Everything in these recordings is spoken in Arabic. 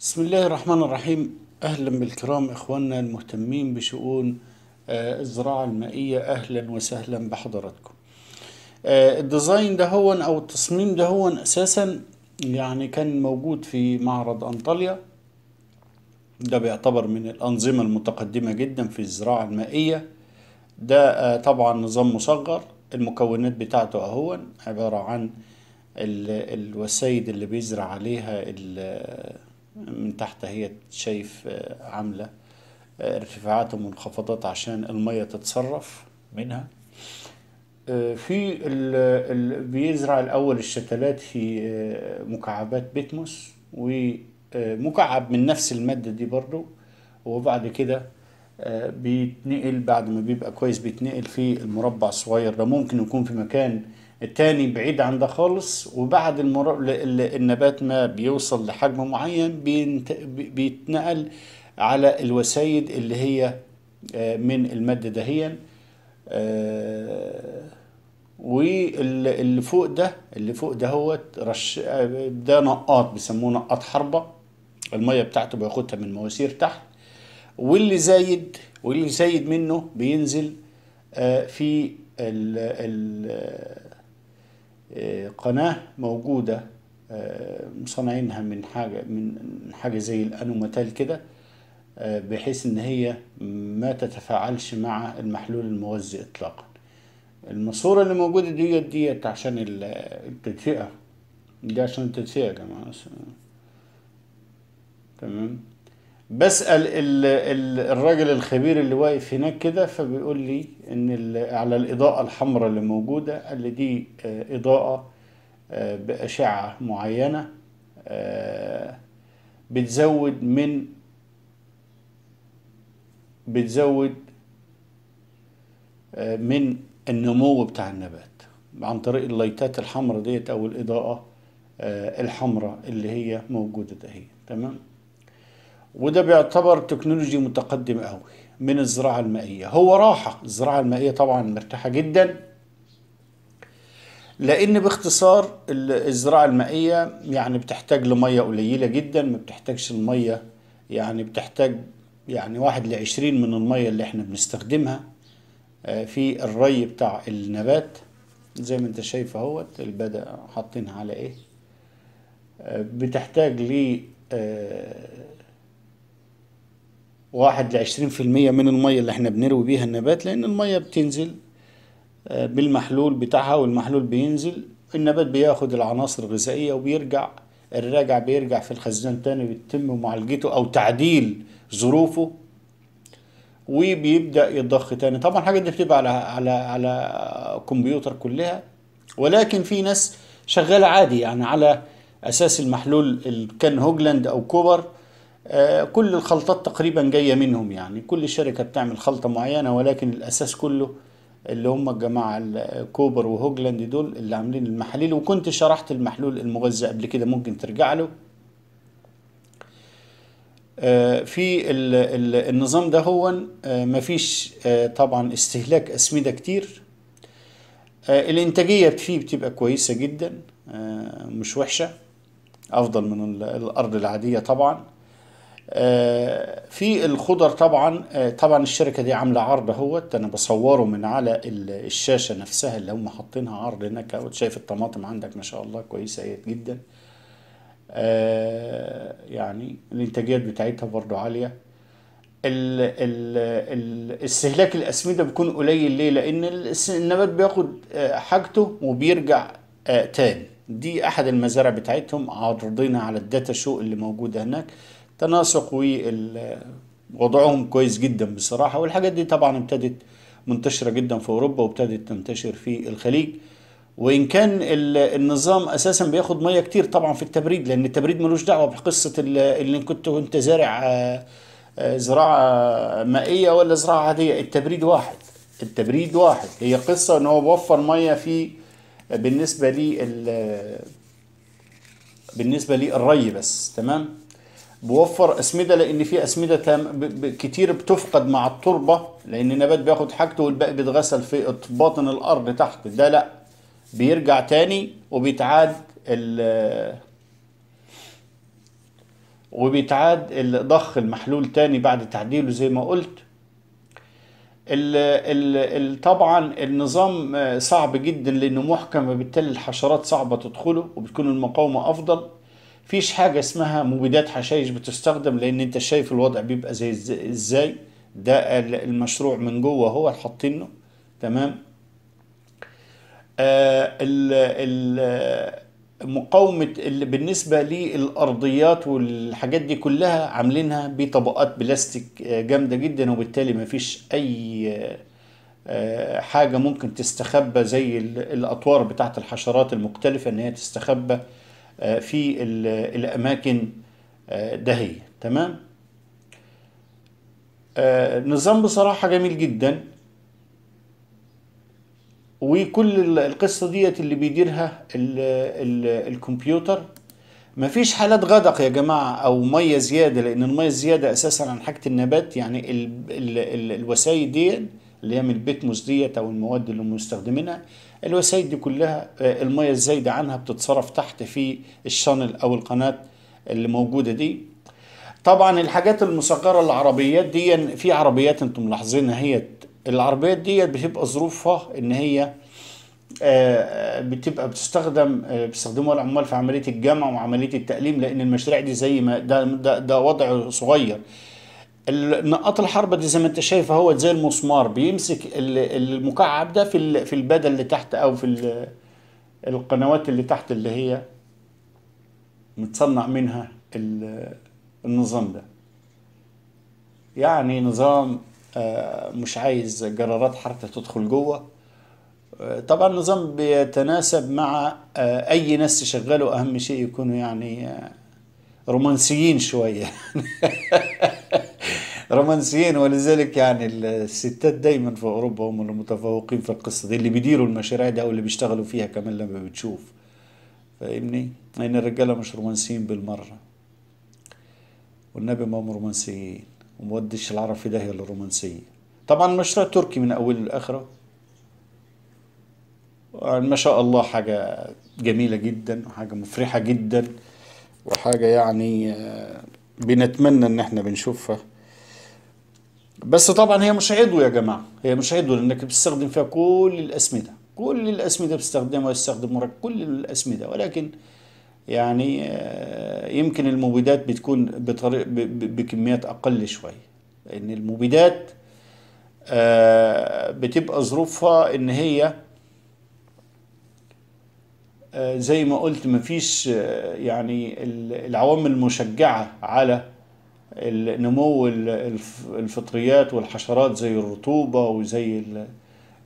بسم الله الرحمن الرحيم أهلا بالكرام إخواننا المهتمين بشؤون آه، الزراعة المائية أهلا وسهلا بحضراتكم آه، الديزاين ده هو أو التصميم ده هو أساسا يعني كان موجود في معرض أنطاليا ده بيعتبر من الأنظمة المتقدمة جدا في الزراعة المائية ده آه، طبعا نظام مصغر المكونات بتاعته أهون عبارة عن الوسيد اللي بيزرع عليها من تحت هي شايف آه، عاملة آه، ارتفاعات ومنخفضات عشان المية تتصرف منها آه، في بيزرع الأول الشتلات في مكعبات بيتموس ومكعب من نفس المادة دي برضو وبعد كده بيتنقل بعد ما بيبقى كويس بيتنقل في المربع الصغير ده ممكن يكون في مكان التاني بعيد عن ده خالص وبعد المرا... النبات ما بيوصل لحجم معين بينت... بيتنقل على الوسيد اللي هي آه، من المادة دهيا آه، واللي فوق ده اللي فوق ده هو رش ده نقاط بيسموه نقاط حربة المية بتاعته بياخدها من مواسير تحت واللي زايد واللي زايد منه بينزل آه، في ال ال قناة موجودة آه، مصنعينها من حاجة من حاجة زي الأنوماتال كده آه، بحيث إن هي ما تتفاعلش مع المحلول المغذي إطلاقا الماسورة اللي موجودة ديت ديت عشان التدفئة دي عشان التدفئة يا جماعة تمام بسال الراجل الخبير اللي واقف هناك كده فبيقول لي ان على الاضاءه الحمراء اللي موجوده قال لي دي آه، اضاءه آه، باشعه معينه آه، بتزود من بتزود من النمو بتاع النبات عن طريق اللايتات الحمراء ديت او الاضاءه الحمراء اللي هي موجوده دهي تمام وده بيعتبر تكنولوجي متقدم قوي من الزراعة المائية هو راحة الزراعة المائية طبعا مرتاحة جدا لان باختصار الزراعة المائية يعني بتحتاج لمية قليلة جدا ما بتحتاجش المية يعني بتحتاج يعني واحد لعشرين من المية اللي احنا بنستخدمها آه، في الري بتاع النبات زي ما انت شايف اهوت البدا حاطينها على ايه آه، بتحتاج ل آه، واحد لعشرين في المية من المية اللي احنا بنروي بيها النبات لأن المية بتنزل آه، بالمحلول بتاعها والمحلول بينزل النبات بياخد العناصر الغذائية وبيرجع الراجع بيرجع في الخزان تاني بيتم معالجته أو تعديل ظروفه وبيبدأ يضخ تاني طبعا الحاجات دي بتبقى على على على كمبيوتر كلها ولكن في ناس شغالة عادي يعني على أساس المحلول كان هوجلاند أو كوبر آه، كل الخلطات تقريبا جايه منهم يعني كل شركه بتعمل خلطه معينه ولكن الاساس كله اللي هم الجماعه كوبر وهوجلاند دول اللي عاملين المحاليل وكنت شرحت المحلول المغذى قبل كده ممكن ترجع له آه، في النظام ده هو آه، مفيش طبعا استهلاك اسمده كتير الانتاجيه فيه بتبقى كويسه جدا مش وحشه افضل من الارض العاديه طبعا آه، في الخضر طبعا آه، طبعا الشركه دي عامله عرض اهوت انا بصوره من على الشاشه نفسها اللي هم حاطينها عرض هناك اهوت شايف الطماطم عندك ما شاء الله كويسه جدا آه، يعني الانتاجيات بتاعتها برضو عاليه ال ال ال استهلاك الاسمده بيكون قليل ليه لان النبات بياخد حاجته وبيرجع تاني دي احد المزارع بتاعتهم عارضينها على الداتا شو اللي موجوده هناك تناسق ووضعهم كويس جدا بصراحة والحاجات دي طبعا ابتدت منتشرة جدا في أوروبا وابتدت تنتشر في الخليج وإن كان النظام أساسا بياخد مية كتير طبعا في التبريد لأن التبريد ملوش دعوة بقصة اللي كنت كنت زارع آه، آه، زراعة مائية ولا زراعة عادية التبريد واحد التبريد واحد هي قصة ان هو بوفر مية في بالنسبة لي بالنسبة للري بس تمام بوفر اسمده لان في اسمده كتير بتفقد مع التربه لان النبات بياخد حاجته والباقي بيتغسل في باطن الارض تحت ده لا بيرجع تاني وبيتعاد ال وبيتعاد الضخ المحلول تاني بعد تعديله زي ما قلت الـ الـ الـ طبعا النظام صعب جدا لانه محكم وبالتالي الحشرات صعبه تدخله وبتكون المقاومه افضل فيش حاجة اسمها مبيدات حشائش بتستخدم لان انت شايف الوضع بيبقى زي ازاي ده المشروع من جوه هو حاطينه تمام آه، ال ال مقاومة اللي بالنسبة للأرضيات والحاجات دي كلها عاملينها بطبقات بلاستيك آه، جامدة جدا وبالتالي مفيش أي آه، حاجة ممكن تستخبى زي الأطوار بتاعت الحشرات المختلفة إن هي تستخبى آه، في الأماكن آه، دهية تمام آه، نظام بصراحة جميل جدا وكل القصة ديت اللي بيديرها الـ الـ الكمبيوتر مفيش حالات غدق يا جماعة أو مية زيادة لأن المية الزيادة أساسا عن حاجة النبات يعني الـ الـ الوسائل دي اللي هي من البيت ديت أو المواد اللي مستخدمينها الوسائد دي كلها آه، المية الزايدة عنها بتتصرف تحت في الشانل أو القناة اللي موجودة دي طبعا الحاجات المصغرة العربيات دي في عربيات انتم ملاحظينها هي العربيات دي بتبقى ظروفها ان هي آه، بتبقى بتستخدم آه، بيستخدموها العمال في عمليه الجمع وعمليه التأليم لان المشاريع دي زي ما ده ده, ده وضع صغير النقاط الحربة دي زي ما انت شايف هو زي المسمار بيمسك المكعب ده في في البدل اللي تحت او في القنوات اللي تحت اللي هي متصنع منها النظام ده يعني نظام آه، مش عايز جرارات حركة تدخل جوه آه، طبعا النظام بيتناسب مع آه، اي ناس شغاله اهم شيء يكونوا يعني رومانسيين شوية رومانسيين ولذلك يعني الستات دايما في اوروبا هم المتفوقين في القصه دي اللي بيديروا المشاريع دي او اللي بيشتغلوا فيها كمان لما بتشوف فاهمني لان الرجاله مش رومانسيين بالمره والنبي ما هم رومانسيين وما العرب في داهيه للرومانسيه طبعا المشروع تركي من اوله لاخره يعني ما شاء الله حاجه جميله جدا وحاجه مفرحه جدا وحاجه يعني آه، بنتمنى ان احنا بنشوفها بس طبعا هي مش عضو يا جماعه هي مش عضو لانك بتستخدم فيها كل الاسمده كل الاسمده بتستخدمها يستخدم وراك كل الاسمده ولكن يعني آه، يمكن المبيدات بتكون بطريق بكميات اقل شويه لان المبيدات آه، بتبقى ظروفها ان هي آه، زي ما قلت مفيش يعني العوامل المشجعه على نمو الفطريات والحشرات زي الرطوبة وزي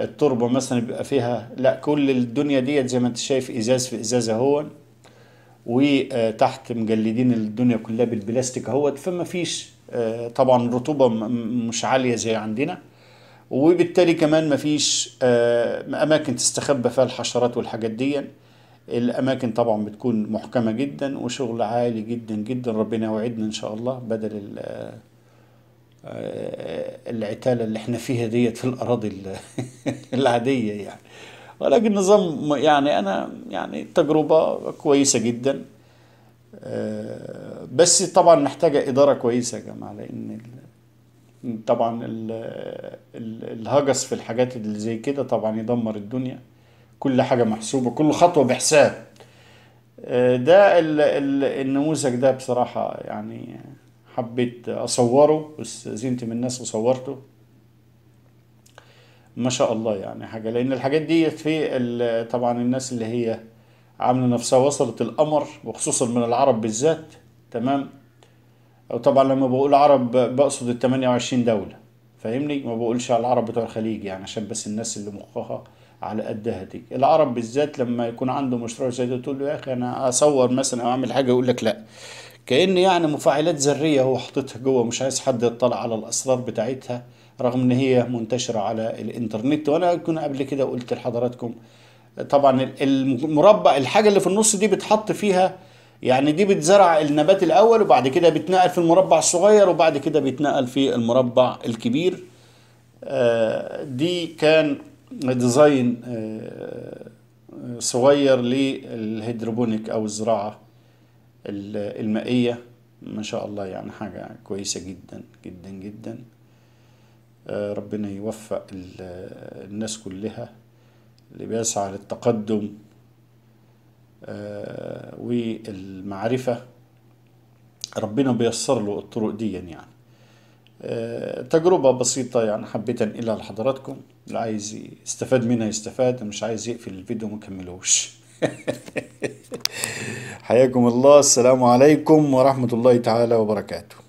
التربة مثلا بيبقى فيها لا كل الدنيا دي زي ما انت شايف ازاز في ازاز اهون وتحت آه، مجلدين الدنيا كلها بالبلاستيك اهوت فما فيش آه، طبعا رطوبة مش عالية زي عندنا وبالتالي كمان مفيش آه، أماكن تستخبى فيها الحشرات والحاجات دي الاماكن طبعا بتكون محكمه جدا وشغل عالي جدا جدا ربنا يوعدنا ان شاء الله بدل آه، العتاله اللي احنا فيها ديت في الاراضي العاديه يعني ولكن نظام يعني انا يعني تجربه كويسه جدا آه، بس طبعا محتاجه اداره كويسه يا جماعه لان طبعا الهجس في الحاجات اللي زي كده طبعا يدمر الدنيا كل حاجة محسوبة كل خطوة بحساب آه، ده النموذج ده بصراحة يعني حبيت أصوره واستأذنت من الناس وصورته ما شاء الله يعني حاجة لأن الحاجات دي في طبعا الناس اللي هي عاملة نفسها وصلت القمر وخصوصا من العرب بالذات تمام أو طبعا لما بقول عرب بقصد ال 28 دولة فاهمني ما بقولش على العرب بتوع الخليج يعني عشان بس الناس اللي مخها على قد هديك العرب بالذات لما يكون عنده مشروع زي ده تقول له يا اخي انا اصور مثلا او اعمل حاجه يقول لك لا كان يعني مفاعلات ذريه هو حاططها جوه مش عايز حد يطلع على الاسرار بتاعتها رغم ان هي منتشره على الانترنت وانا كنت قبل كده قلت لحضراتكم طبعا المربع الحاجه اللي في النص دي بتحط فيها يعني دي بتزرع النبات الاول وبعد كده بيتنقل في المربع الصغير وبعد كده بيتنقل في المربع الكبير آه، دي كان ديزاين آه، آه، صغير للهيدروبونيك او الزراعه المائيه ما شاء الله يعني حاجه كويسه جدا جدا جدا آه، ربنا يوفق الناس كلها اللي بيسعى للتقدم والمعرفه ربنا بيسر له الطرق دي يعني آه، تجربة بسيطة يعني حبيت انقلها لحضراتكم اللي عايز يستفاد منها يستفاد مش عايز يقفل الفيديو مكملوش حياكم الله السلام عليكم ورحمة الله تعالى وبركاته